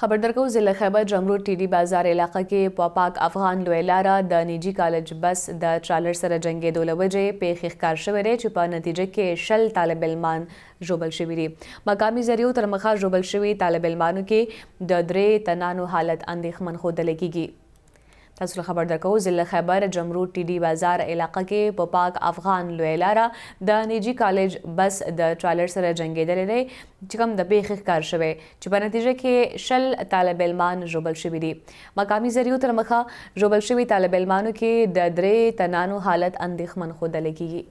خبر درکو ضلع خیبر جمرود ټیډي بازار علاقه کې په پاک افغان لوی لارې د نیجی کالج بس د ټرالر سره جنگېدو لوجې پیښې ښکار شوې دی چې په نتیجه کې شل طالب علمان ژوبل شوي دي مقامی ذریعو تر مخه ژوبل شوي طالب علمانو کې د درې تنانو حالت اندېښمن ښودل کیږي تاسو له خبر درکو ضلع خیبر جمرود ټي ډي بازار علاقه کې په پاک افغان لوی لارې د نیجی کالج بس د ټرالر سره جنگیدلې دی چې کوم د پیښې ښکار شوه چې په نتیجه کې شل طالب علمان جوبل شوي دي مقامی ذریعو تر مخه جوبل شوي طالب علمانو کې د درې تنانو حالت اندېښمن خودل کیږي